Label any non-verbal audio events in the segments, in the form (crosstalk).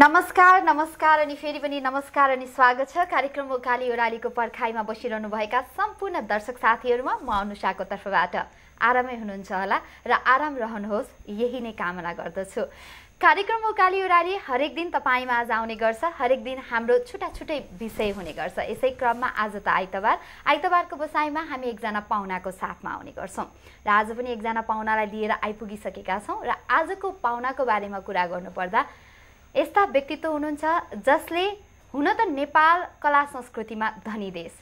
नमस्कार नमस्कार अनि फेरि पनि नमस्कार अनि स्वागत छ कार्यक्रम ओकाली ओह्रालीको पर्खाइमा बसिरहनुभएका सम्पूर्ण दर्शक साथीहरूमा म अनुषाको तर्फबाट आरामै हुनुहुन्छ होला र आराम रहनुहोस् यही नै कामना गर्दछु कार्यक्रम ओकाली ओह्राली हरेक दिन तपाईँमा आज आउने गर्छ हरेक दिन हाम्रो छुट्टा छुट्टै विषय हुने गर्छ यसै क्रममा आज त आइतबार आइतबारको बसाइमा हामी एकजना पाहुनाको साथमा आउने गर्छौँ र आज पनि एकजना पाहुनालाई लिएर आइपुगिसकेका छौँ र आजको पाहुनाको बारेमा कुरा गर्नुपर्दा यस्ता व्यक्तित्व हुनुहुन्छ जसले हुन त नेपाल कला संस्कृतिमा धनी देश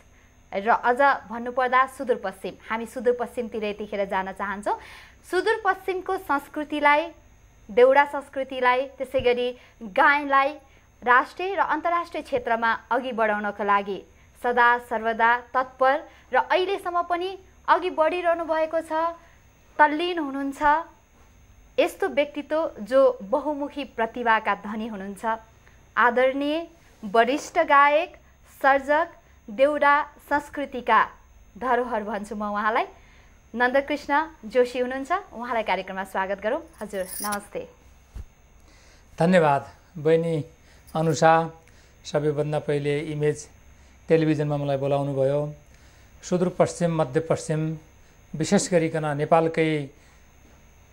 र अझ भन्नुपर्दा सुदूरपश्चिम हामी सुदूरपश्चिमतिर यतिखेर जान चाहन्छौँ सुदूरपश्चिमको संस्कृतिलाई देउडा संस्कृतिलाई त्यसै गरी गायनलाई राष्ट्रिय र अन्तर्राष्ट्रिय क्षेत्रमा अघि बढाउनको लागि सदा सर्वदा तत्पर र अहिलेसम्म पनि अघि बढिरहनु भएको छ तल्लीन हुनुहुन्छ यस्तो व्यक्तित्व जो बहुमुखी प्रतिभाका धनी हुनुहुन्छ आदरणीय वरिष्ठ गायक सर्जक देउडा संस्कृतिका धरोहर भन्छु म उहाँलाई नन्दकृष्ण जोशी हुनुहुन्छ उहाँलाई कार्यक्रममा स्वागत गरौँ हजुर नमस्ते धन्यवाद बहिनी अनुषा सबैभन्दा पहिले इमेज टेलिभिजनमा मलाई बोलाउनु भयो सुदूरपश्चिम मध्यपश्चिम विशेष गरिकन नेपालकै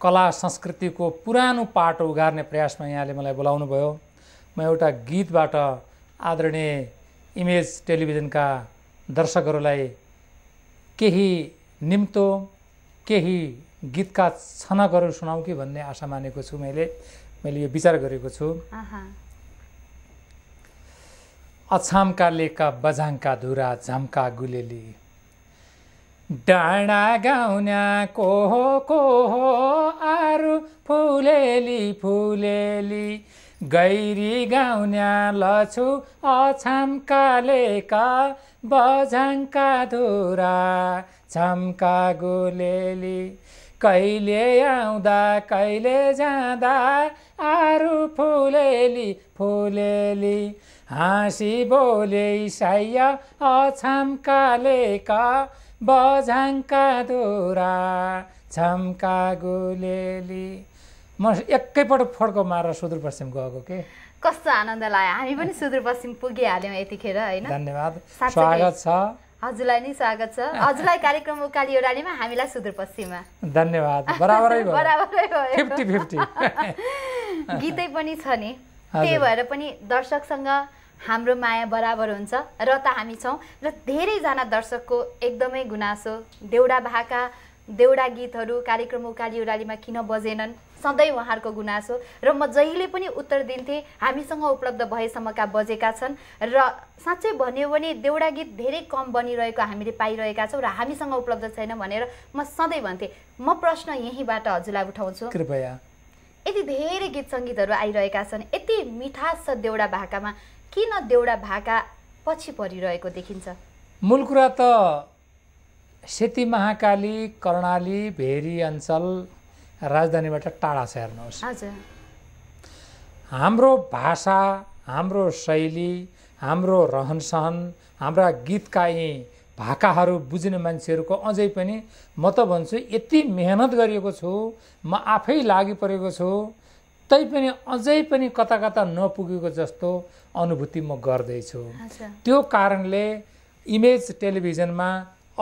कला संस्कृतिको पुरानो पाटो उगार्ने प्रयासमा यहाँले मलाई बोलाउनु भयो म एउटा गीतबाट आदरणीय इमेज टेलिभिजनका दर्शकहरूलाई केही निम्तो केही गीतका छनकहरू सुनाउँ कि भन्ने आशा मानेको छु मैले मैले यो विचार गरेको छु अछामका लेका बझाङका धुरा झम्का गुलेली डाँडा गाउना को हो को हो आरु फुलेली फुलेली गैरी गाउन्या लछु अछामकालेका बझाङका धुरा छम्का गुलेली, कहिले आउँदा कहिले जाँदा आरु फुलेली फुलेली हाँसी बोले साय अछाम्कालेका बझाङका दोरा झम्का गुलेली म एकैपल्ट फड्को मारेर सुदूरपश्चिम गएको के कस्तो आनन्द लाग्यो हामी पनि सुदूरपश्चिम पुगिहाल्यौँ यतिखेर होइन धन्यवाद स्वागत छ हजुरलाई नै स्वागत छ (laughs) हजुरलाई कार्यक्रम उकाली ओरालीमा हामीलाई सुदूरपश्चिममा धन्यवाद बराबरै (laughs) बराबरै फिफ्टी फिफ्टी (laughs) गीतै पनि छ नि त्यही भएर पनि दर्शकसँग हाम्रो माया बराबर हुन्छ र त हामी छौँ र धेरैजना दर्शकको एकदमै गुनासो देउडा भाका देउडा गीतहरू कार्यक्रम उकाली किन बजेनन् सधैँ उहाँहरूको गुनासो र म जहिले पनि उत्तर दिन्थेँ हामीसँग उपलब्ध भएसम्मका बजेका छन् र साँच्चै भन्यो भने देउडा गीत धेरै कम बनिरहेको हामीले पाइरहेका छौँ र हामीसँग उपलब्ध छैन भनेर म सधैँ भन्थेँ म प्रश्न यहीँबाट हजुरलाई उठाउँछु कृपया यति धेरै गीत सङ्गीतहरू आइरहेका छन् यति मिठास छ देउडा भाकामा किन देउडा भाका पछि परिरहेको देखिन्छ मूल कुरा त सेती महाकाली कर्णाली भेरी अञ्चल राजधानीबाट टाढा छ हेर्नुहोस् हाम्रो भाषा हाम्रो शैली हाम्रो रहन सहन हाम्रा गीतका यी भाकाहरू बुझ्ने मान्छेहरूको अझै पनि म त भन्छु यति मेहनत गरिएको छु म आफै लागि परेको छु तैपनि अझै पनि कता कता नपुगेको जस्तो अनुभूति म गर्दैछु त्यो कारणले इमेज टेलिभिजनमा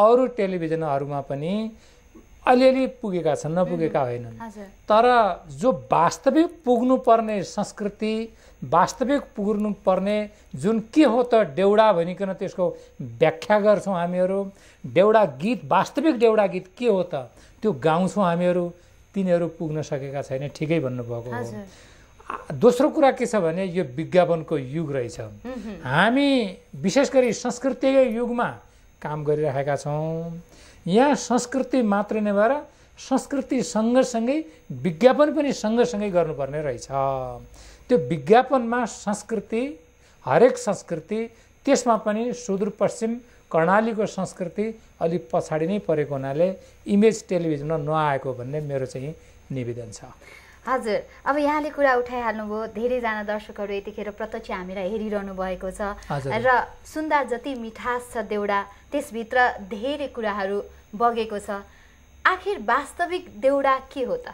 अरू टेलिभिजनहरूमा पनि अलिअलि पुगेका छन् नपुगेका होइनन् तर जो वास्तविक पुग्नुपर्ने संस्कृति वास्तविक पुग्नुपर्ने जुन के हो त डेउडा भनिकन त्यसको व्याख्या गर्छौँ हामीहरू डेउडा गीत वास्तविक डेउडा गीत के हो त त्यो गाउँछौँ हामीहरू तिनीहरू पुग्न सकेका छैन ठिकै भन्नुभएको हो दोस्रो कुरा के छ भने यो विज्ञापनको युग रहेछ हामी विशेष गरी संस्कृतिकै युगमा काम गरिरहेका छौँ यहाँ संस्कृति मात्र नभएर संस्कृति सँगसँगै विज्ञापन पनि सँगसँगै गर्नुपर्ने रहेछ त्यो विज्ञापनमा संस्कृति हरेक संस्कृति त्यसमा पनि सुदूरपश्चिम कर्णालीको संस्कृति अलिक पछाडि नै परेको हुनाले इमेज टेलिभिजनमा नआएको भन्ने मेरो चाहिँ निवेदन छ हजुर अब यहाँले कुरा उठाइहाल्नुभयो धेरैजना दर्शकहरू यतिखेर प्रत्यक्ष हामीलाई हेरिरहनु भएको छ र सुन्दा जति मिठास छ देउडा त्यसभित्र धेरै कुराहरू बगेको छ आखिर वास्तविक देउडा के हो त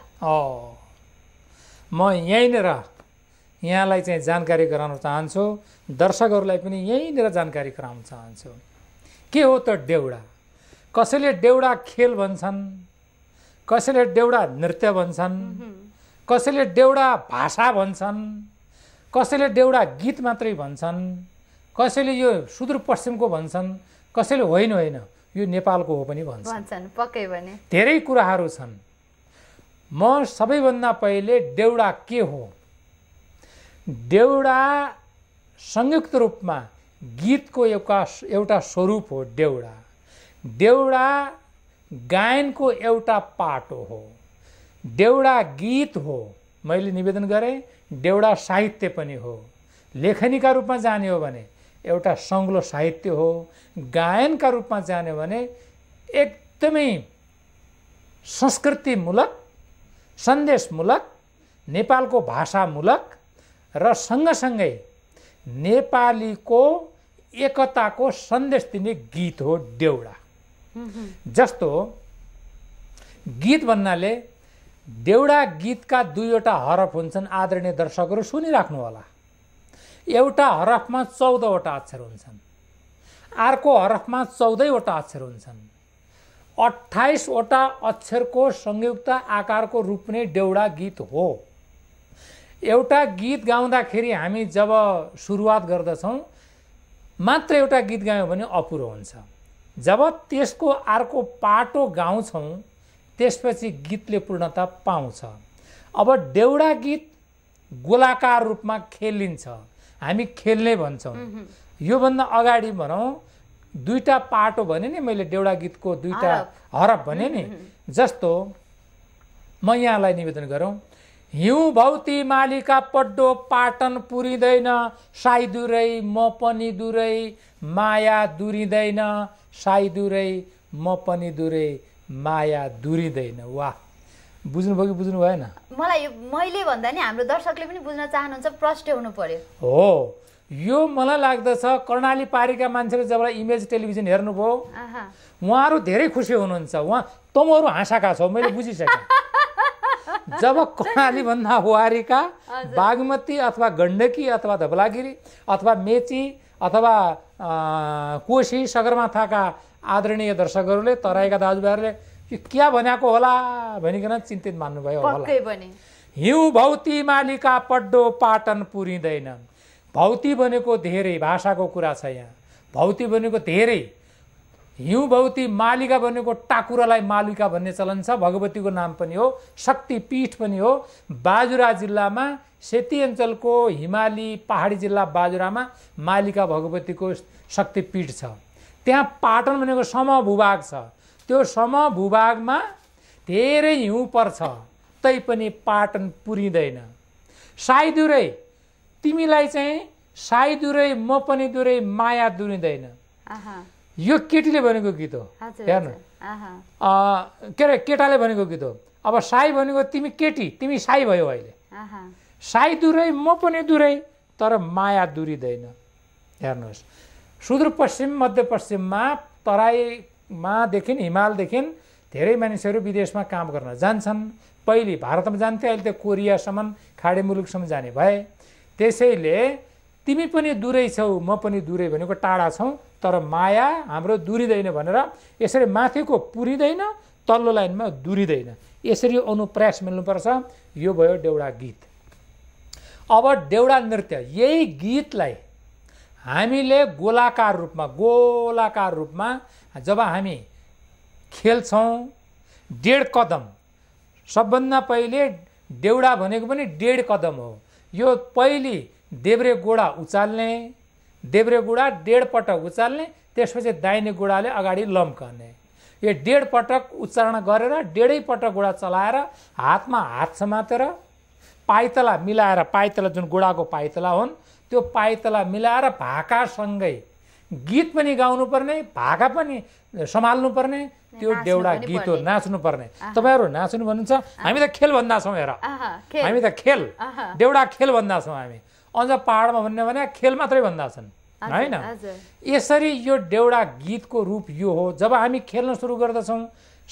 म यहीँनिर यहाँलाई चाहिँ जानकारी गराउन चाहन्छु दर्शकहरूलाई पनि यहीँनिर जानकारी गराउन चाहन्छु के हो त देउडा कसैले देउडा खेल भन्छन् कसैले देउडा नृत्य भन्छन् कसैले देउडा भाषा भन्छन् कसैले देउडा गीत मात्रै भन्छन् कसैले यो सुदूरपश्चिमको भन्छन् कसैले होइन होइन यो नेपालको हो पनि भन्छन् पक्कै भने धेरै कुराहरू छन् म सबैभन्दा पहिले देउडा के हो देउडा संयुक्त रूपमा गीतको एउटा एउटा स्वरूप हो देउडा देउडा गायनको एउटा पाटो हो देउडा गीत हो मैले निवेदन गरेँ देउडा साहित्य पनि हो लेखनीका रूपमा जाने हो भने एउटा सङ्ग्लो साहित्य हो गायनका रूपमा जाने हो भने एकदमै संस्कृतिमूलक सन्देशमूलक नेपालको भाषामूलक र सँगसँगै नेपालीको एकताको सन्देश दिने गीत हो देउडा जस्तो गीत भन्नाले देउडा गीतका दुईवटा हरफ हुन्छन् आदरणीय दर्शकहरू सुनिराख्नु होला एउटा हरफमा चौधवटा अक्षर हुन्छन् अर्को हरफमा चौधैवटा अक्षर हुन्छन् अठाइसवटा अक्षरको संयुक्त आकारको रूप नै देउडा गीत हो एउटा गीत गाउँदाखेरि हामी जब सुरुवात गर्दछौँ मात्र एउटा गीत गायौँ भने अपुरो हुन्छ जब त्यसको अर्को पाटो गाउँछौँ त्यसपछि गीतले पूर्णता पाउँछ अब डेउडा गीत गोलाकार रूपमा खेलिन्छ हामी खेल्ने भन्छौँ योभन्दा अगाडि भनौँ दुईवटा पाटो भने नि मैले डेउडा गीतको दुईवटा हरफ भने नि जस्तो म यहाँलाई निवेदन गरौँ हिउँ भौती मालिका पड्डो पाटन पुरिँदैन साई दुरै म पनि दुरै माया दुरिँदैन साई दुरै म पनि दुरै माया दुरिँदैन वा बुझ्नुभयो कि बुझ्नु भएन मलाई यो मैले भन्दा नि हाम्रो दर्शकले पनि बुझ्न चाहनुहुन्छ प्रष्ट हुनु पर्यो हो यो मलाई लाग्दछ कर्णाली पारीका मान्छेले जब इमेज टेलिभिजन हेर्नुभयो उहाँहरू धेरै खुसी हुनुहुन्छ उहाँ तमहरू हाँसाका छौ मैले बुझिसकेँ (laughs) जब कर्णालीभन्दा वारीका बागमती अथवा गण्डकी अथवा धवलागिरी अथवा मेची अथवा कोशी सगरमाथाका आदरणीय दर्शकहरूले तराईका दाजुभाइहरूले यो क्या भनेको होला भनिकन चिन्तित मान्नुभयो होला हिउँ भौती मालिका पड्डो पाटन पुरिँदैन भौती भनेको धेरै भाषाको कुरा छ यहाँ भौती भनेको धेरै हिउँ भौती मालिका भनेको टाकुरालाई मालिका भन्ने चलन छ भगवतीको नाम पनि हो शक्तिपीठ पनि हो बाजुरा जिल्लामा सेती अञ्चलको हिमाली पहाडी जिल्ला बाजुरामा मालिका भगवतीको शक्तिपीठ छ त्यहाँ पाटन भनेको समभूभाग छ त्यो समभूभागमा धेरै हिउँ पर्छ तैपनि पाटन पुरिँदैन साई दुरै तिमीलाई चाहिँ साई दुरै म पनि दुरै माया दुरिँदैन यो केटीले भनेको गीत हो हेर्नु के अरे केटाले भनेको गीत हो अब साई भनेको तिमी केटी तिमी साई भयो अहिले साई दुरै म पनि दुरै तर माया दुरिँदैन हेर्नुहोस् सुदूरपश्चिम मध्यपश्चिममा तराईमादेखि हिमालदेखि धेरै मानिसहरू विदेशमा काम गर्न जान्छन् पहिले भारतमा जान्थे अहिले त कोरियासम्म खाडी मुलुकसम्म जाने भए त्यसैले तिमी पनि दुरै छौ म पनि दुरै भनेको टाढा छौ तर माया हाम्रो दुरिँदैन भनेर यसरी माथिको पुरिँदैन तल्लो लाइनमा दुरिँदैन यसरी अनुप्रयास मिल्नुपर्छ यो भयो देउडा गीत अब देउडा नृत्य यही गीतलाई हामीले गोलाकार रूपमा गोलाकार रूपमा जब हामी खेल्छौँ डेढ कदम सबभन्दा पहिले डेउडा भनेको पनि डेढ कदम हो यो पहिले देब्रे गोडा उचाल्ने देब्रे गोडा डेढ पटक उचाल्ने त्यसपछि दाहिने गोडाले अगाडि लम्कने यो डेढ पटक उच्चारण गरेर डेढै पटक गोडा चलाएर हातमा हात समातेर पाइतला मिलाएर पाइतला जुन गोडाको पाइतला हुन् त्यो पाइतला मिलाएर भाकासँगै गीत पनि गाउनुपर्ने भाका पनि सम्हाल्नुपर्ने त्यो डेउडा गीत हो नाच्नुपर्ने तपाईँहरू नाच्नु भन्नुहुन्छ हामी त खेल भन्दाछौँ हेर हामी त खेल देउडा खेल भन्दाछौँ हामी अझ पाहाडमा भन्ने भने खेल मात्रै भन्दा छन् होइन यसरी यो डेउडा गीतको रूप यो हो जब हामी खेल्न सुरु गर्दछौँ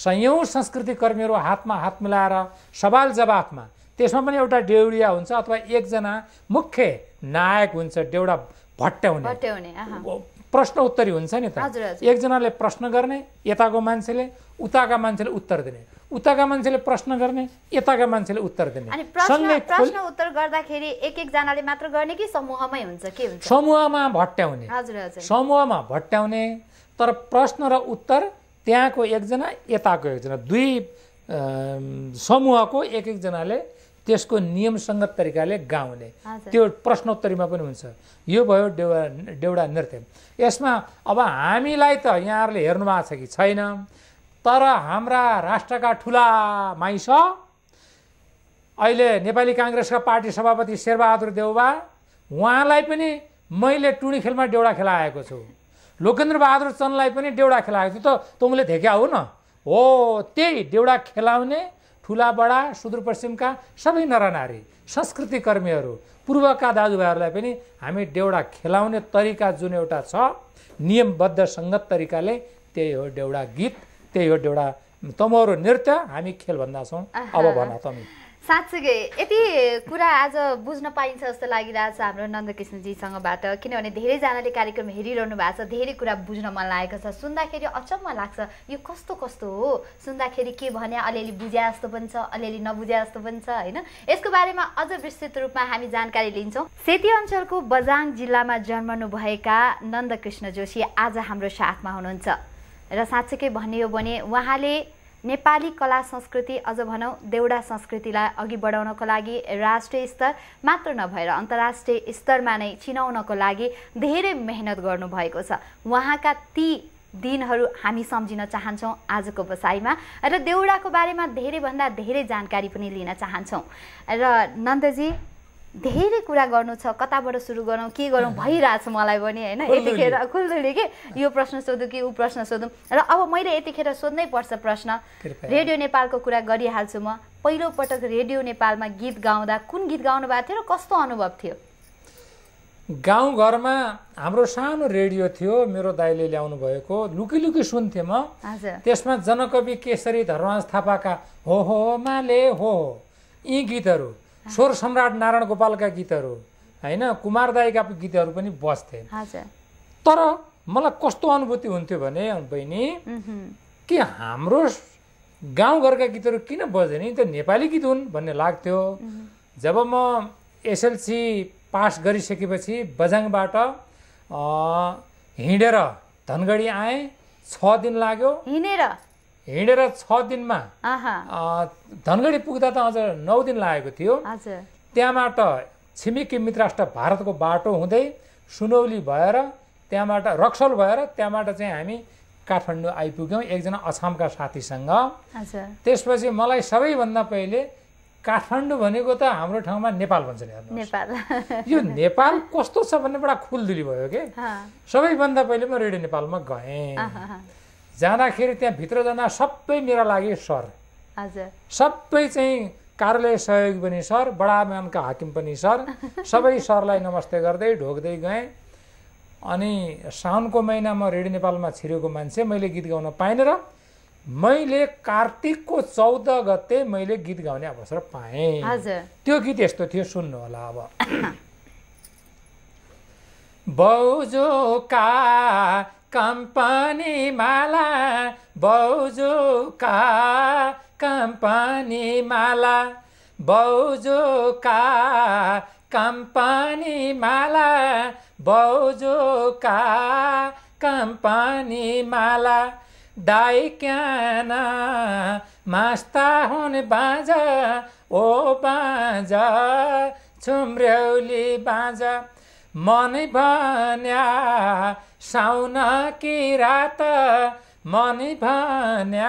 सयौँ संस्कृति कर्मीहरू हातमा हात मिलाएर सवाल जवाफमा त्यसमा पनि एउटा डेउडिया हुन्छ अथवा एकजना मुख्य नायक हुन्छ एउटा भट्ट्याउने प्रश्न उत्तरी हुन्छ नि त एकजनाले प्रश्न गर्ने यताको मान्छेले उताका मान्छेले उत्तर दिने उताका मान्छेले प्रश्न गर्ने यताका मान्छेले उत्तर दिने प्रश्न उत्तर गर्दाखेरि एक एकजनाले मात्र गर्ने कि समूहमै हुन्छ के हुन्छ समूहमा भट्ट्याउने समूहमा भट्ट्याउने तर प्रश्न र उत्तर त्यहाँको एकजना यताको एकजना दुई समूहको एक एकजनाले त्यसको नियमसङ्गत तरिकाले गाउने त्यो प्रश्नोत्तरीमा पनि हुन्छ यो भयो डेउडा डेउडा नृत्य यसमा अब हामीलाई त यहाँहरूले हेर्नु भएको छ कि छैन तर हाम्रा राष्ट्रका ठुला माइस अहिले नेपाली काङ्ग्रेसका पार्टी सभापति शेरबहादुर देउबा उहाँलाई पनि मैले टुणी खेलमा डेउडा खेलाएको छु लोकेन्द्र बहादुर चन्दलाई पनि डेउडा खेलाएको छु त तँले धेक्या हो न हो त्यही डेउडा खेलाउने ठुला बडा सुदूरपश्चिमका सबै नरनारी संस्कृतिकर्मीहरू पूर्वका दाजुभाइहरूलाई पनि हामी डेउडा खेलाउने तरिका जुन एउटा छ नियमबद्ध सङ्गत तरिकाले त्यही हो डेउडा गीत त्यही हो डेउडा तमहरू नृत्य हामी खेल भन्दा छौँ अब भन तमी साँच्चै यति कुरा आज बुझ्न पाइन्छ जस्तो लागिरहेको छ हाम्रो नन्दकृष्णजीसँगबाट किनभने धेरैजनाले कार्यक्रम हेरिरहनु भएको छ धेरै कुरा बुझ्न मन लागेको छ सुन्दाखेरि अचम्म लाग्छ यो कस्तो कस्तो हो सुन्दाखेरि के भने अलिअलि बुझे जस्तो पनि छ अलिअलि नबुझे जस्तो पनि छ होइन यसको बारेमा अझ विस्तृत रूपमा हामी जानकारी लिन्छौँ सेती अञ्चलको बजाङ जिल्लामा जन्मनुभएका नन्दकृष्ण जोशी आज हाम्रो साथमा हुनुहुन्छ र साँच्चैकै भन्ने हो भने उहाँले नेपाली कला संस्कृति अझ भनौँ देउडा संस्कृतिलाई अघि बढाउनको लागि राष्ट्रिय स्तर मात्र नभएर अन्तर्राष्ट्रिय स्तरमा नै चिनाउनको लागि धेरै मेहनत गर्नुभएको छ उहाँका ती दिनहरू हामी सम्झिन चाहन्छौँ आजको बसाइमा र देउडाको बारेमा धेरैभन्दा धेरै जानकारी पनि लिन चाहन्छौँ र नन्दजी धेरै कुरा गर्नु छ कताबाट सुरु गरौँ के गरौँ भइरहेछ मलाई पनि होइन यतिखेर खुल्दुली कि यो प्रश्न सोधौँ कि ऊ प्रश्न सोधौँ र अब मैले यतिखेर सोध्नै पर्छ प्रश्न रेडियो नेपालको कुरा गरिहाल्छु म पहिलोपटक रेडियो नेपालमा गीत गाउँदा कुन गीत गाउनु भएको थियो र कस्तो अनुभव थियो गाउँ घरमा हाम्रो सानो रेडियो थियो मेरो दाइले ल्याउनु भएको लुकी लुकी सुन्थेँ म त्यसमा जनकवि केसरी धर्मराज थापाका हो हो माले हो यी गीतहरू स्वर सम्राट नारायण गोपालका गीतहरू होइन कुमार दाईका गीतहरू पनि बज्थे तर मलाई कस्तो अनुभूति हुन्थ्यो भने बहिनी कि हाम्रो गाउँघरका गीतहरू किन बज्दैन नि त नेपाली गीत हुन् भन्ने लाग्थ्यो जब म एसएलसी पास गरिसकेपछि बजाङबाट हिँडेर धनगढी आएँ छ दिन लाग्यो हिँडेर हिँडेर छ दिनमा धनगढी पुग्दा त अझ नौ दिन लागेको थियो त्यहाँबाट छिमेकी मित्र राष्ट्र भारतको बाटो हुँदै सुनौली भएर त्यहाँबाट रक्सल भएर त्यहाँबाट चाहिँ हामी काठमाडौँ आइपुग्यौँ एकजना अछामका साथीसँग त्यसपछि मलाई सबैभन्दा पहिले काठमाडौँ भनेको त हाम्रो ठाउँमा नेपाल भन्छ नि नेपाल यो नेपाल कस्तो छ भन्ने बडा खुलदुली भयो कि सबैभन्दा पहिले म रेडियो नेपालमा गएँ जाँदाखेरि त्यहाँ भित्र जाँदा सबै मेरा लागि सर सबै चाहिँ कार्यालय सहयोग पनि सर बडा म्यामका हाकिम पनि सर (laughs) सबै सरलाई नमस्ते गर्दै ढोक्दै गएँ अनि साउनको महिना म रेडियो नेपालमा छिरेको मान्छे मैले गीत गाउन पाइनँ र मैले कार्तिकको चौध गते मैले गीत गाउने अवसर पाएँ त्यो गीत यस्तो थियो सुन्नु होला अब (coughs) बौजोका कम्पनी माला बौजुका कम्पनी माला बौजुका कम्पनी माला बौजुका कम्पनी माला दाइ क्यान मास्ता हुन् बाँझ ओ बाँझ छुम्रेउली बाँझ मन भन्या साउना कि रात मन भन्या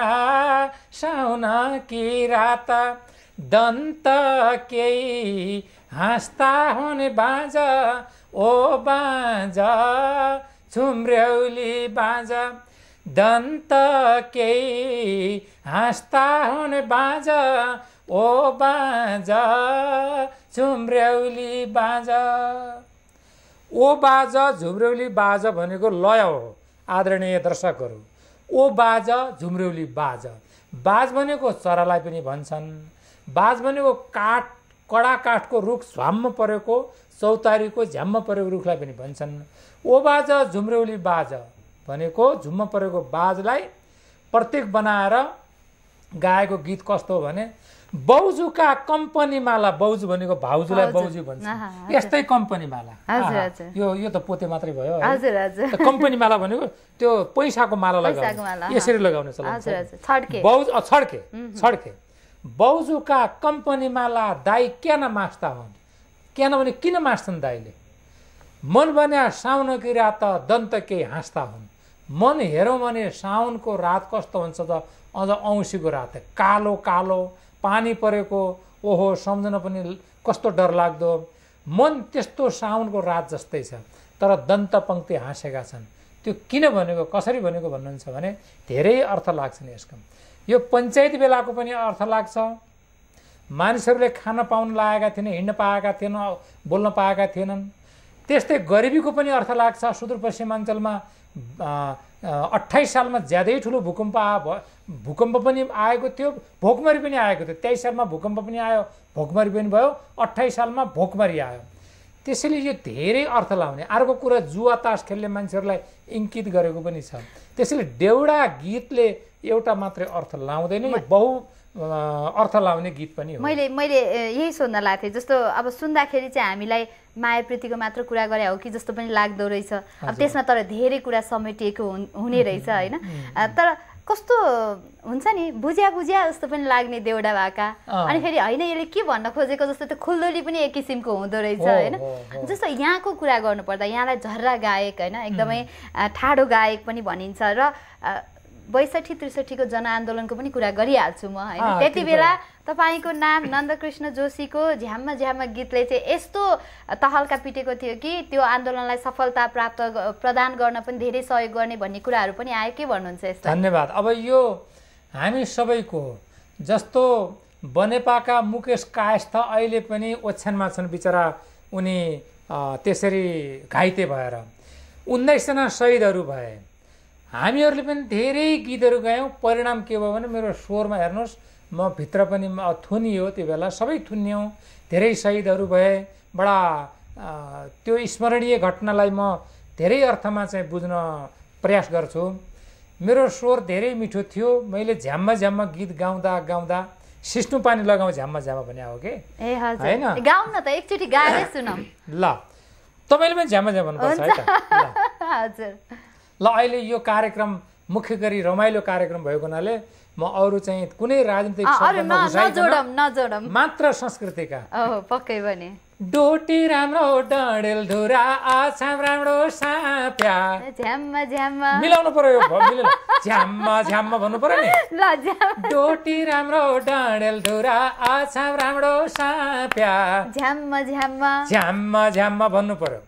साउना कि रात दन्त केही हाँस्ता हुने बाँझ ओ बाँझ छुम्रेउली बाँझ दन्त केही हाँस्ता हुने बाँझ ओ बाँझ छुम्रेउली बाँझ ओ बाज झुम्रेउली बाज भनेको लय हो आदरणीय दर्शकहरू ओ बाज झुम्रेउली बाज बाज भनेको चरालाई पनि भन्छन् बाज भनेको काठ कडा काठको रुख झ्वाममा परेको चौतारीको झ्याम्म परेको रुखलाई पनि भन्छन् ओ बाज झुम्रेउली बाज भनेको झुम्म परेको बाजलाई प्रत्येक बनाएर गाएको गीत कस्तो हो भने बौजुका कम्पनी माला भनेको भाउजूलाई बाउजू भन्छ यस्तै कम्पनी माला यो यो त पोते मात्रै भयो (laughs) कम्पनी माला भनेको त्यो पैसाको माला लगाउने यसरी लगाउने चलन बौज छड्के छड्के बौजुका कम्पनी माला दाई क्यान मास्ता हुन् भने किन मास्छन् दाईले मन भन्या साउन किरा रात दन्त के हाँस्ता हुन् मन हेरौँ भने साउनको रात कस्तो हुन्छ त अझ औँसीको रात कालो कालो पानी परेको ओहो सम्झन पनि कस्तो डरलाग्दो मन त्यस्तो साउनको रात जस्तै छ तर दन्त पङ्क्ति हाँसेका छन् त्यो किन भनेको कसरी भनेको भन्नुहुन्छ भने धेरै अर्थ लाग्छन् यसको यो पञ्चायत बेलाको पनि अर्थ लाग्छ मानिसहरूले खान पाउन लागेका थिएन हिँड्न पाएका थिएन बोल्न पाएका थिएनन् त्यस्तै गरिबीको पनि अर्थ लाग्छ सुदूरपश्चिमाञ्चलमा अठाइस सालमा ज्यादै ठुलो भूकम्प आ भूकम्प पनि आएको थियो भोकमरी पनि आएको थियो तेइस सालमा भूकम्प पनि आयो भोकमरी पनि भयो अठाइस सालमा भोकमरी आयो त्यसैले यो धेरै अर्थ लाउने अर्को कुरा जुवा तास खेल्ने मान्छेहरूलाई इङ्कित गरेको पनि छ त्यसैले डेउडा गीतले एउटा मात्रै अर्थ लाउँदैन बहु अर्थ लाउने गीत पनि हो मैले मैले यही सोध्न लागेको थिएँ जस्तो अब सुन्दाखेरि चाहिँ हामीलाई मायाप्रीतिको मात्र कुरा गरे हो कि जस्तो पनि लाग्दो रहेछ अब त्यसमा तर धेरै कुरा समेटिएको हुने रहेछ होइन तर कस्तो हुन्छ नि बुझ्या बुझ्या जस्तो पनि लाग्ने देउडा भाका अनि फेरि होइन यसले के भन्न खोजेको जस्तो त्यो खुल्दोली पनि एक किसिमको हुँदो रहेछ होइन जस्तो यहाँको कुरा गर्नुपर्दा यहाँलाई झर्रा गायक होइन एकदमै ठाडो गायक पनि भनिन्छ र बैसठी त्रिसठीको जनआन्दोलनको पनि कुरा गरिहाल्छु म होइन त्यति बेला तपाईँको नाम नन्दकृष्ण जोशीको झ्याम्मा झ्याम्मा गीतले चाहिँ यस्तो तहल्का पिटेको थियो कि त्यो आन्दोलनलाई सफलता प्राप्त प्रदान गर्न पनि धेरै सहयोग गर्ने भन्ने कुराहरू पनि आयो के भन्नुहुन्छ यस्तो धन्यवाद अब यो हामी सबैको जस्तो बनेपाका मुकेश कायस्थ अहिले पनि ओछ्यानमा छन् बिचरा उनी त्यसरी घाइते भएर उन्नाइसजना शहीदहरू भए हामीहरूले पनि धेरै गीतहरू गायौँ परिणाम के भयो भने मेरो स्वरमा हेर्नुहोस् म भित्र पनि थुनियो त्यो बेला सबै थुन्यौँ धेरै सहिदहरू भए बडा त्यो स्मरणीय घटनालाई म धेरै अर्थमा चाहिँ बुझ्न प्रयास गर्छु मेरो स्वर धेरै मिठो थियो मैले झ्याम्मा झ्याम्मा गीत गाउँदा गाउँदा सिस्नु पानी लगाउँ झ्याम्मा झ्याम्मा भने हो कि होइन ल तपाईँले पनि झ्याम्मा झ्याम्मा भन्नुपर्छ है त (laughs) हजुर ल अहिले यो कार्यक्रम मुख्य गरी रमाइलो कार्यक्रम भएको हुनाले म अरू चाहिँ कुनै राजनीतिक मात्र संस्कृतिका पक्कै पनि डोटी राम्रो डडेल ढुरा आछाम राम्रो साप्या झ्याम्मा झ्याम्मा मिलाउनु पर्यो यो झ्याम्मा झ्याम्मा भन्नु पर्यो नि ल डोटी राम्रो डडेल ढुरा आछाम राम्रो साप्या झ्याम्मा झ्याम्मा झ्याम्मा झ्याम्मा भन्नु पर्यो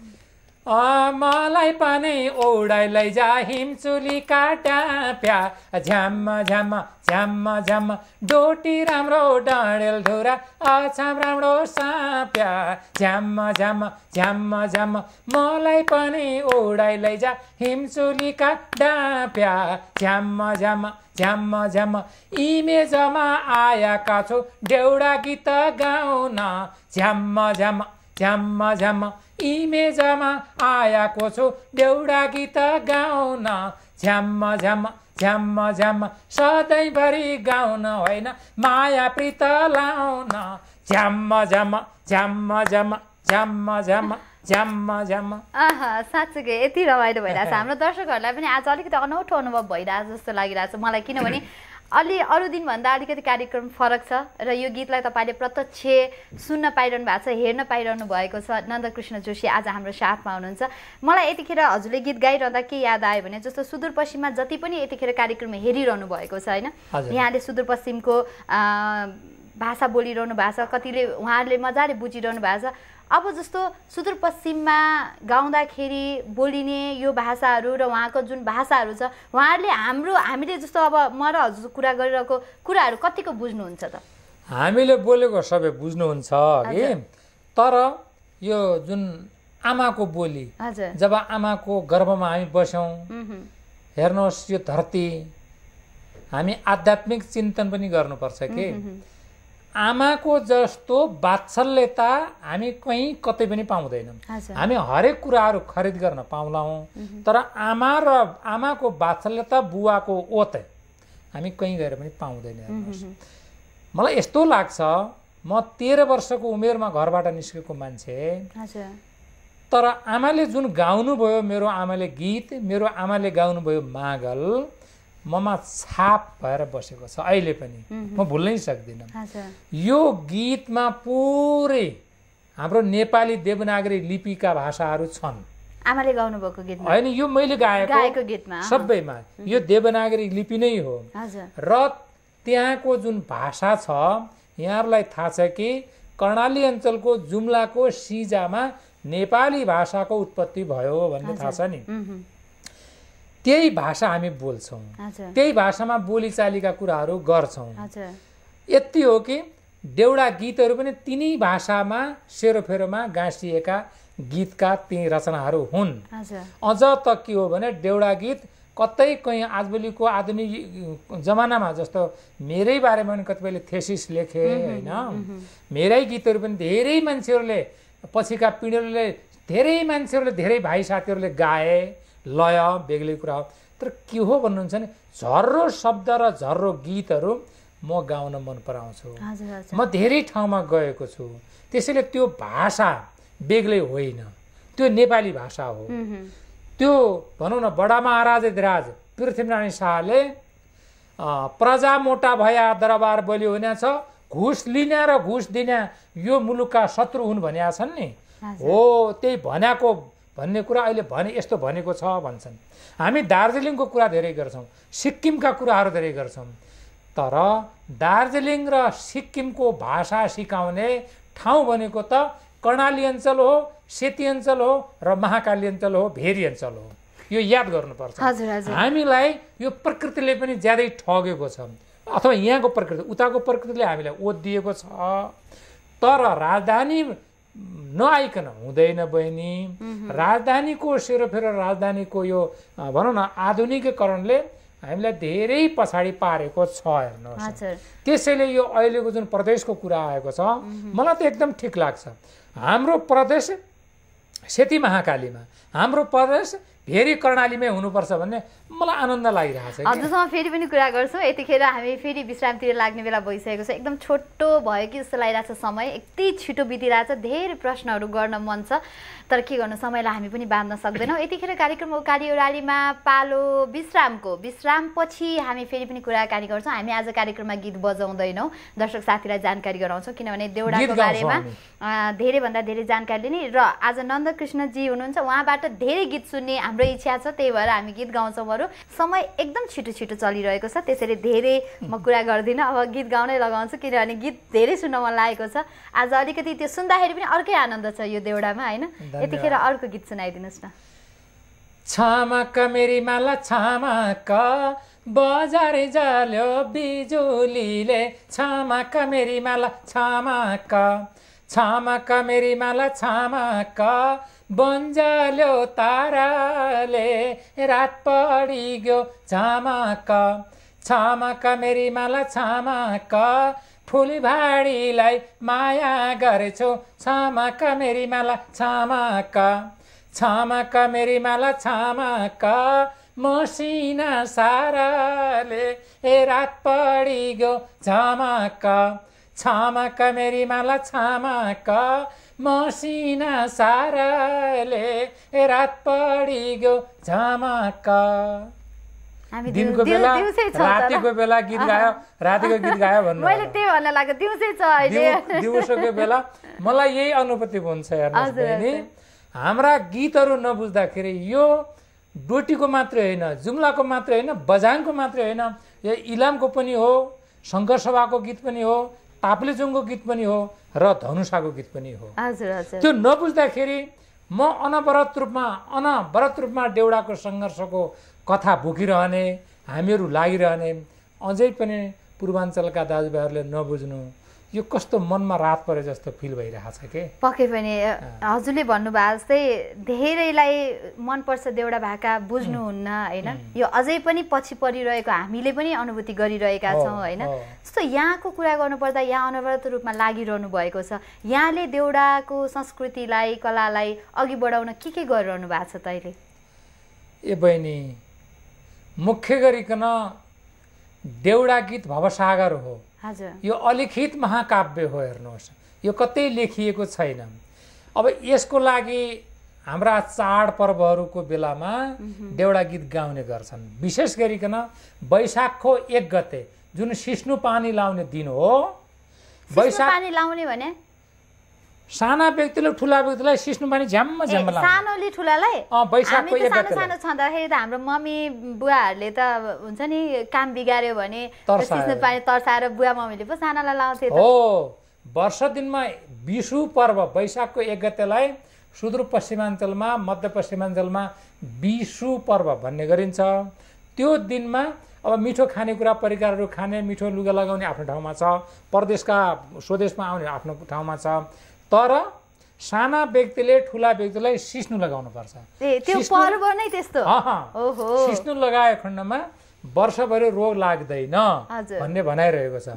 मलाई पनि औडै लैजा हिमचुली काटा प्या झ्याम झ्याम झ्याम झ्याम डोटी राम्रो डडेल धुरा अछाम राम्रो साप्या झ्याम झ्याम झ्याम झ्याम मलाई पनि ओडाइ लैजा हिमचुली काटा प्या झ्याम झ्याम झ्याम झ्याम इमेजमा आएका छु डेउडा गीत गाउन झ्याम झ्याम झ्याम झ्याम इमेजमा आएको छु देउडा गीत गाउन झ्याम्म झ्याम्म झ्याम्म झ्याम्म सधैँभरि गाउन होइन माया प्रित लाउन झ्याम्म झ्याम्म झ्याम्म झ्याम्म झ्याम्म झ्याम्म झ्याम्म यति रमाइलो भइरहेछ हाम्रो दर्शकहरूलाई पनि आज अलिकति अनौठो अनुभव भइरहेछ जस्तो लागिरहेछ मलाई किनभने अलि अरू दिनभन्दा अलिकति कार्यक्रम फरक छ र यो गीतलाई तपाईँले प्रत्यक्ष सुन्न पाइरहनु भएको छ हेर्न पाइरहनु भएको छ नन्दकृष्ण जोशी आज हाम्रो साथमा हुनुहुन्छ मलाई यतिखेर हजुरले गीत गाइरहँदा के याद आयो भने जस्तो सुदूरपश्चिममा जति पनि यतिखेर कार्यक्रम हेरिरहनु भएको छ होइन यहाँले सुदूरपश्चिमको भाषा बोलिरहनु भएको छ कतिले उहाँहरूले मजाले बुझिरहनु भएको छ अब जस्तो सुदूरपश्चिममा गाउँदाखेरि बोलिने यो भाषाहरू र उहाँको जुन भाषाहरू छ उहाँहरूले हाम्रो हामीले जस्तो अब म र हजुर कुरा गरिरहेको कुराहरू कतिको बुझ्नुहुन्छ त हामीले बोलेको सबै बुझ्नुहुन्छ कि तर यो जुन आमाको बोली जब आमाको गर्भमा हामी बस्यौँ हेर्नुहोस् यो धरती हामी आध्यात्मिक चिन्तन पनि गर्नुपर्छ कि आमाको जस्तो वात्सल्यता हामी कहीँ कतै पनि पाउँदैनौँ हामी हरेक कुराहरू खरिद गर्न पाउँलाौँ तर आमा र आमाको वात्सल्यता बुवाको ओत हामी कहीँ गएर पनि पाउँदैनौँ मलाई यस्तो लाग्छ म तेह्र वर्षको उमेरमा घरबाट निस्केको मान्छे तर आमाले जुन गाउनुभयो मेरो आमाले गीत मेरो आमाले गाउनुभयो मागल ममा छाप भएर बसेको छ अहिले पनि म भुल्नै सक्दिनँ यो गीतमा पुरै हाम्रो नेपाली देवनागरी लिपिका भाषाहरू छन् आमाले गाउनुभएको गीतमा होइन यो मैले गाएको गीतमा सबैमा यो देवनागरी लिपि नै हो र त्यहाँको जुन भाषा छ यहाँहरूलाई थाहा छ कि कर्णाली अञ्चलको जुम्लाको सिजामा नेपाली भाषाको उत्पत्ति भयो भन्ने थाहा छ नि त्यही भाषा हामी बोल्छौँ त्यही भाषामा बोलीचालीका कुराहरू गर्छौँ यति हो कि देउडा गीतहरू पनि तिनै भाषामा सेरोफेरोमा गाँसिएका गीतका ती रचनाहरू हुन् अझ त के हो भने देउडा गीत कतै कहीँ आजभोलिको आधुनिक जमानामा जस्तो मेरै बारेमा पनि कतिपयले थेसिस लेखे होइन मेरै गीतहरू पनि धेरै मान्छेहरूले पछिका पिँढीहरूले धेरै मान्छेहरूले धेरै भाइ साथीहरूले गाए लय बेग्लै कुरा हो तर के हो भन्नुहुन्छ भने झर्रो शब्द र झर्रो गीतहरू म गाउन मन पराउँछु म धेरै ठाउँमा गएको छु त्यसैले त्यो भाषा बेग्लै होइन त्यो नेपाली भाषा हो त्यो भनौँ न बडा महाराजराज पृथ्वीनारायण शाहले प्रजा मोटा भया दरबार बोल्यो हुने छ घुस लिने र घुस दिने यो मुलुकका शत्रु हुन् भनेका छन् नि हो त्यही भन्याको भन्ने कुरा अहिले भने यस्तो भनेको छ भन्छन् हामी दार्जिलिङको कुरा धेरै गर्छौँ सिक्किमका कुराहरू धेरै गर्छौँ तर दार्जिलिङ र सिक्किमको भाषा सिकाउने ठाउँ भनेको त कर्णाली अञ्चल हो सेती अञ्चल हो र महाकाली अञ्चल हो भेरी अञ्चल हो यो याद गर्नुपर्छ हामीलाई यो प्रकृतिले पनि ज्यादै ठगेको छ अथवा यहाँको प्रकृति उताको प्रकृतिले हामीलाई ओत दिएको छ तर राजधानी नआइकन हुँदैन बहिनी राजधानीको सेरोफेरो राजधानीको यो भनौँ न आधुनिकीकरणले हामीलाई धेरै पछाडि पारेको छ हेर्नुहोस् त्यसैले यो अहिलेको जुन प्रदेशको कुरा आएको छ मलाई त एकदम ठिक लाग्छ हाम्रो प्रदेश सेती महाकालीमा हाम्रो प्रदेश फेरि कर्णालीमै हुनुपर्छ भन्ने मलाई आनन्द लागिरहेको छ हजुरसँग फेरि पनि कुरा गर्छौँ यतिखेर हामी फेरि विश्रामतिर लाग्ने बेला भइसकेको छ एकदम छोटो भयो कि जस्तो लागिरहेको छ समय यति छिटो बितिरहेछ धेरै प्रश्नहरू गर्न मन छ तर के गर्नु समयलाई हामी पनि बाँध्न सक्दैनौँ यतिखेर कार्यक्रम कार्यक्रमको कार्यओलीमा पालो विश्रामको विश्रामपछि हामी फेरि पनि कुराकानी गर्छौँ हामी आज कार्यक्रममा गीत बजाउँदैनौँ दर्शक साथीलाई जानकारी गराउँछौँ किनभने देउडाको बारेमा धेरैभन्दा धेरै जानकारी लिने र आज नन्दकृष्णजी हुनुहुन्छ उहाँबाट धेरै गीत सुन्ने हाम्रो इच्छा छ त्यही भएर हामी गीत गाउँछौँ बरु समय एकदम छिटो छिटो चलिरहेको छ त्यसरी धेरै म कुरा गर्दिनँ अब गीत गाउनै लगाउँछु किनभने गीत धेरै सुन्न मन लागेको छ आज अलिकति त्यो सुन्दाखेरि पनि अर्कै आनन्द छ यो देउडामा होइन यतिखेर अर्को गीत सुनाइदिनुहोस् न छामाका मेरी माला छामाका बजार जल्यो बिजुलीले छामाका मेरी माला छामाका छामाका मेरी माला छामाका बन्जाल्यो ताराले रात पढिग्यो गयो छामाक छामाक मेरी माला छामाक फुलबारीलाई माया गरेछु छामाक मेरी माला छामाक छामाक मेरी माला छामाक मसिना साराले ए रात पढिग्यो गयो झमाक छामाक मेरी माला छामाक मसिना साराले रात पढी गयो दिनको बेला रातिको बेला गीत गायो (laughs) रातिको गीत गायो भन्नु मैले त्यही भन्न लाग्यो दिउँसै छ अहिले दिउँसोको बेला मलाई यही अनुभूति हुन्छ हेर्नुहोस् बहिनी हाम्रा गीतहरू नबुझ्दाखेरि यो डोटीको मात्रै होइन जुम्लाको मात्रै होइन बझाङको मात्रै होइन यो इलामको पनि हो सभाको गीत पनि हो ताप्लेजुङको गीत पनि हो र धनुषाको गीत पनि हो त्यो नबुझ्दाखेरि म अनवरत रूपमा अनवरत रूपमा देउडाको सङ्घर्षको कथा बोकिरहने हामीहरू लागिरहने अझै पनि पूर्वाञ्चलका दाजुभाइहरूले नबुझ्नु यो कस्तो मनमा रात परे जस्तो फिल भइरहेको छ के पक्कै पनि हजुरले भन्नुभयो जस्तै धेरैलाई मनपर्छ देउडा भाका बुझ्नुहुन्न होइन यो अझै पनि पछि परिरहेको हामीले पनि अनुभूति गरिरहेका छौँ होइन जस्तो यहाँको कुरा गर्नुपर्दा यहाँ अनवरत रूपमा लागिरहनु भएको छ यहाँले देउडाको संस्कृतिलाई कलालाई अघि बढाउन के के गरिरहनु भएको छ तैँले ए बहिनी मुख्य गरिकन देउडा गीत भवसागर हो यो अलिखित महाकाव्य हो हेर्नुहोस् यो कतै लेखिएको छैन अब यसको लागि हाम्रा चाडपर्वहरूको बेलामा देउडा गीत गाउने गर्छन् विशेष गरिकन वैशाखको एक गते जुन सिस्नु पानी लाउने दिन हो वैशाख पानी लाउने भने साना व्यक्तिले ठुला व्यक्तिलाई सिस्नु पनि झ्याम्म झ्याम्म सानोले ठुलालाई सानो सानो छँदाखेरि त हाम्रो मम्मी बुवाहरूले त हुन्छ नि काम बिगार्यो भने सिस्नु पानी तर्साएर बुवा मम्मीले पो सानालाई लाउँथे हो वर्ष दिनमा विषु पर्व वैशाखको एक गतेलाई सुदूरपश्चिमाञ्चलमा मध्यपश्चिमाञ्चलमा विषु पर्व भन्ने गरिन्छ त्यो दिनमा अब मिठो खानेकुरा परिकारहरू खाने मिठो लुगा लगाउने आफ्नो ठाउँमा छ परदेशका स्वदेशमा आउने आफ्नो ठाउँमा छ तर साना व्यक्तिले ठुला व्यक्तिलाई सिस्नु लगाउनु लगाउनुपर्छ सिस्नु लगाएको खण्डमा वर्षभरि रोग लाग्दैन भन्ने भनाइरहेको छ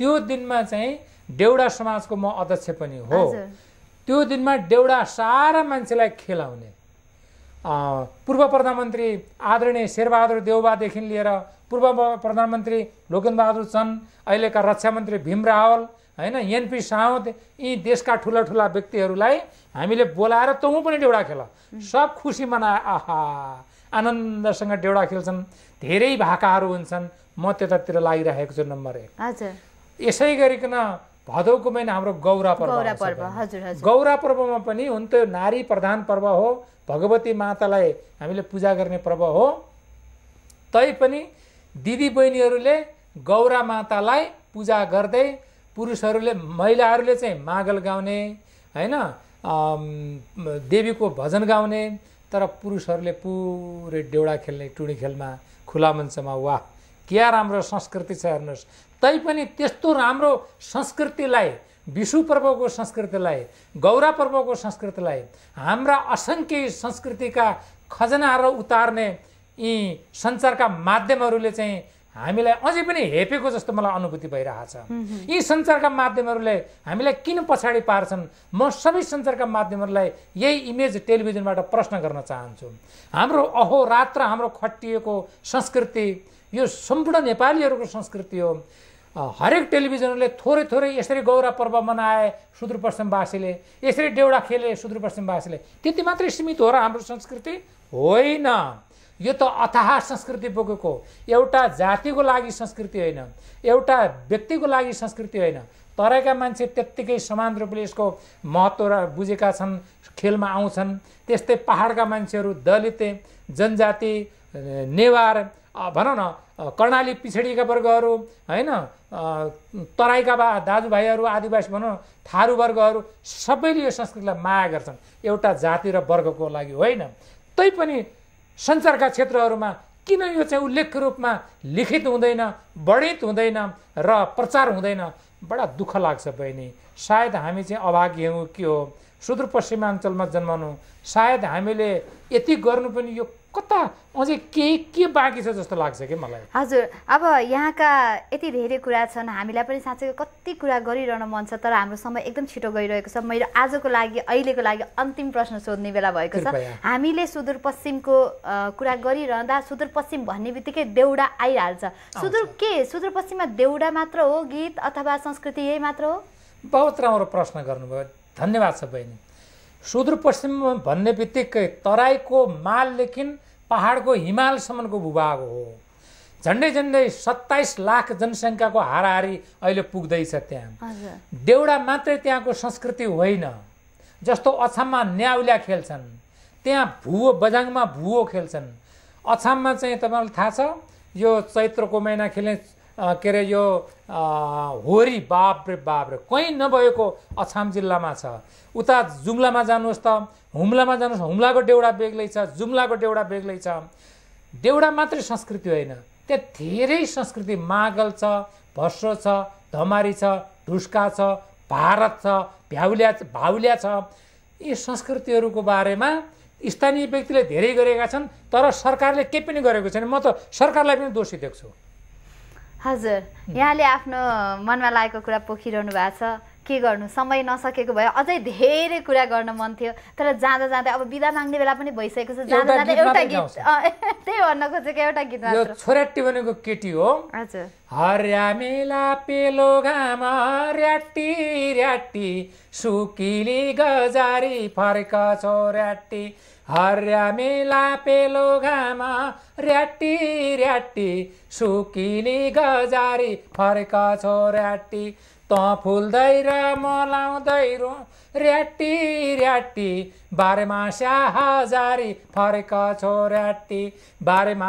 त्यो दिनमा चाहिँ देउडा समाजको म अध्यक्ष पनि हो त्यो दिनमा डेउडा सारा मान्छेलाई खेलाउने पूर्व प्रधानमन्त्री आदरणीय शेरबहादुर देउबादेखि लिएर पूर्व प्रधानमन्त्री लोकेन्द्रबहादुर चन्द अहिलेका रक्षा मन्त्री भीम रावल होइन एनपी साउद यी देशका ठुला ठुला व्यक्तिहरूलाई हामीले बोलाएर तँ पनि डेउडा खेल सब खुसी मना आहा आनन्दसँग डेउडा खेल्छन् धेरै भाकाहरू हुन्छन् म त्यतातिर लागिरहेको छु नम्बर एक यसै गरिकन भदौको महिना हाम्रो गौरा पर्व गौरा पर्वमा पनि हुन त नारी प्रधान पर्व हो भगवती मातालाई हामीले पूजा गर्ने पर्व हो तैपनि दिदी बहिनीहरूले गौरा मातालाई पूजा गर्दै पुरुषहरूले महिलाहरूले चाहिँ मागल गाउने होइन देवीको भजन गाउने तर पुरुषहरूले पुरै डेउडा खेल्ने टुँडी खेलमा खुला मञ्चमा वाह क्या राम्रो संस्कृति छ हेर्नुहोस् तैपनि त्यस्तो राम्रो संस्कृतिलाई विषु पर्वको संस्कृतिलाई गौरा पर्वको संस्कृतिलाई हाम्रा असङ्ख्य संस्कृतिका खजनाहरू उतार्ने यी सञ्चारका माध्यमहरूले चाहिँ हामीलाई अझै पनि हेपेको जस्तो मलाई अनुभूति भइरहेछ यी सञ्चारका माध्यमहरूले हामीलाई किन पछाडि पार्छन् म सबै सञ्चारका माध्यमहरूलाई यही इमेज टेलिभिजनबाट प्रश्न गर्न चाहन्छु हाम्रो अहोरात्र हाम्रो खटिएको संस्कृति यो सम्पूर्ण नेपालीहरूको संस्कृति हो हरेक टेलिभिजनले थोरै थोरै यसरी गौरा पर्व मनाए सुदूरपश्चिमवासीले यसरी डेउडा खेले सुदूरपश्चिमवासीले त्यति मात्रै सीमित हो र हाम्रो संस्कृति होइन यो त अथाह संस्कृति बोकेको एउटा जातिको लागि संस्कृति होइन एउटा व्यक्तिको लागि संस्कृति होइन तराईका मान्छे त्यत्तिकै समान रूपले यसको महत्त्व र बुझेका छन् खेलमा आउँछन् त्यस्तै पाहाडका मान्छेहरू दलित जनजाति नेवार भनौँ न कर्णाली पिछडिएका वर्गहरू होइन तराईका बा दाजुभाइहरू आदिवासी भनौँ थारू वर्गहरू सबैले यो संस्कृतिलाई माया गर्छन् एउटा जाति र वर्गको लागि होइन तैपनि सञ्चारका क्षेत्रहरूमा किन यो चाहिँ उल्लेखको रूपमा लिखित हुँदैन वर्णित हुँदैन र प्रचार हुँदैन बडा दुःख लाग्छ बहिनी सायद हामी चाहिँ अभागी हौँ के हो सुदूरपश्चिमाञ्चलमा जन्मनु सायद हामीले यति गर्नु पनि यो कता अझै के के बाँकी छ जस्तो लाग्छ कि मलाई हजुर अब यहाँका यति धेरै कुरा छन् हामीलाई पनि साँच्चै कति कुरा गरिरहन मन छ तर हाम्रो समय एकदम छिटो गइरहेको छ मेरो आजको लागि अहिलेको लागि अन्तिम प्रश्न सोध्ने बेला भएको छ हामीले सुदूरपश्चिमको कुरा गरिरहँदा सुदूरपश्चिम भन्ने बित्तिकै देउडा आइहाल्छ सुदूर के सुदूरपश्चिममा देउडा मात्र हो गीत अथवा संस्कृति यही मात्र हो बहुत राम्रो प्रश्न गर्नुभयो धन्यवाद छ बहिनी सुदूरपश्चिम भन्ने बित्तिकै तराईको मालदेखि पाहाडको हिमालसम्मको भूभाग हो झन्डै झन्डै सत्ताइस लाख जनसङ्ख्याको हाराहारी अहिले पुग्दैछ त्यहाँ देउडा मात्रै त्यहाँको संस्कृति होइन जस्तो अछाममा न्याउल्या खेल्छन् त्यहाँ भुवो बजाङमा भुवो खेल्छन् अछाममा चाहिँ तपाईँलाई थाहा छ यो चैत्रको महिना खेल्ने के अरे यो होरी बाप रे बाप रे कहीँ नभएको अछाम जिल्लामा छ उता जुम्लामा जानुहोस् त हुम्लामा जानुहोस् हुम्लाको डेउडा बेग्लै छ जुम्लाको डेउडा बेग्लै छ डेउडा मात्रै संस्कृति होइन त्यहाँ धेरै संस्कृति मागल छ भस्रो छ धमारी छ ढुस्का छ भारत छ भ्याउल्या भाउल्या छ यी संस्कृतिहरूको बारेमा स्थानीय व्यक्तिले धेरै गरेका छन् तर सरकारले केही पनि गरेको छैन म त सरकारलाई पनि दोषी देख्छु हजुर यहाँले आफ्नो मनमा लागेको कुरा पोखिरहनु भएको छ के गर्नु समय नसकेको भयो अझै धेरै कुरा गर्न मन थियो तर जाँदा जाँदै अब बिदा माग्ने बेला पनि भइसकेको छ जाँदा जाँदै एउटा गीत (laughs) त्यही भन्न खोजेको एउटा गीत छोराटी भनेको केटी हो हजुर पेलो घाम गजारी फर्क छोराटी हर्यामेला पेलो घाम ऱ्याटी ऱ्याटी सुकिनी गजारी फर्क छो ऱ्याटी त फुल्दै र लाउँदै रु ऱ्याटी ऱ्याटी बारेमा हजारी फर्क छो ऱ्याटी बारेमा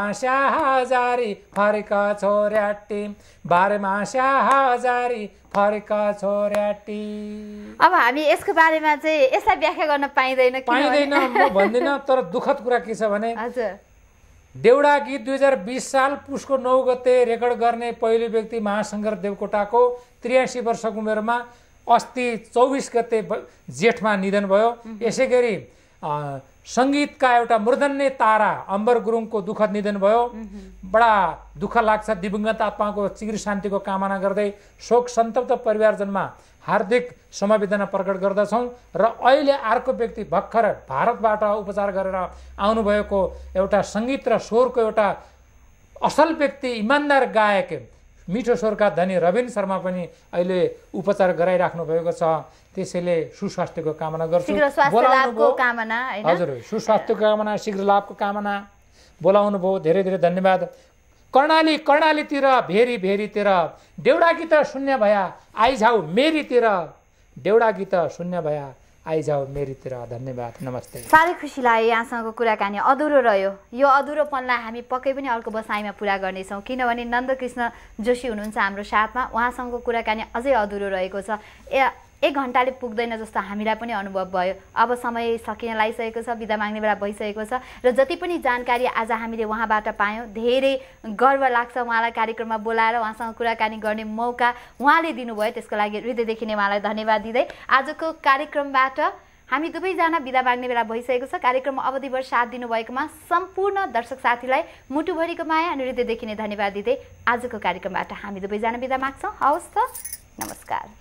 हजारी फर्क छो ऱ्याटी बारेमा हजारी फर्क छो ऱ्याटी अब हामी यसको बारेमा चाहिँ यसलाई व्याख्या गर्न पाइँदैन पाइँदैन म (laughs) भन्दिनँ तर दुःखद कुरा के छ भने हजुर देउडा गीत दुई हजार बिस साल पुसको नौ गते रेकर्ड गर्ने पहिलो व्यक्ति महाशङ्कर देवकोटाको त्रियासी वर्षको उमेरमा अस्ति चौबिस गते जेठमा निधन भयो यसै गरी सङ्गीतका एउटा मूर्धन्य तारा अम्बर गुरुङको दुःखद निधन भयो बडा दुःख लाग्छ दिवङ्गत आत्माको चिर शान्तिको कामना गर्दै शोक सन्तप्त परिवारजनमा हार्दिक समवेदना प्रकट गर्दछौँ र अहिले अर्को व्यक्ति भर्खर भारतबाट उपचार गरेर आउनुभएको एउटा सङ्गीत र स्वरको एउटा असल व्यक्ति इमान्दार गायक मिठो स्वरका धनी रविन्द्र शर्मा पनि अहिले उपचार गराइराख्नु भएको छ त्यसैले सुस्वास्थ्यको कामना गर्छु हजुर सुस्वास्थ्यको कामना शीघ्र लाभको कामना बोलाउनु भयो धेरै धेरै धन्यवाद कर्णाली कर्णालीतिर भेरी भेरीतिर देउडा गीत शून्य भया आइझाउ मेरीतिर देउडा गीत शून्य भया आइजाऊ मेरीतिर धन्यवाद नमस्ते साह्रै खुसी लाग्यो यहाँसँगको कुराकानी अधुरो रह्यो यो अधुरोपनलाई हामी पक्कै पनि अर्को बसाइमा पुरा गर्नेछौँ किनभने नन्दकृष्ण जोशी हुनुहुन्छ हाम्रो साथमा उहाँसँगको कुराकानी अझै अधुरो रहेको छ एक घन्टाले पुग्दैन जस्तो हामीलाई पनि अनुभव भयो अब समय सकिन लागिसकेको छ बिदा माग्ने बेला भइसकेको छ र जति पनि जानकारी आज हामीले उहाँबाट पायौँ धेरै गर्व लाग्छ उहाँलाई कार्यक्रममा बोलाएर उहाँसँग कुराकानी गर्ने मौका उहाँले दिनुभयो त्यसको लागि हृदयदेखि नै उहाँलाई धन्यवाद दिँदै आजको कार्यक्रमबाट हामी दुवैजना बिदा माग्ने बेला भइसकेको छ कार्यक्रम अवधिभर साथ दिनुभएकोमा सम्पूर्ण दर्शक साथीलाई मुटुभरिको माया अनि हृदयदेखि नै धन्यवाद दिँदै आजको कार्यक्रमबाट हामी दुवैजना बिदा माग्छौँ हवस् त नमस्कार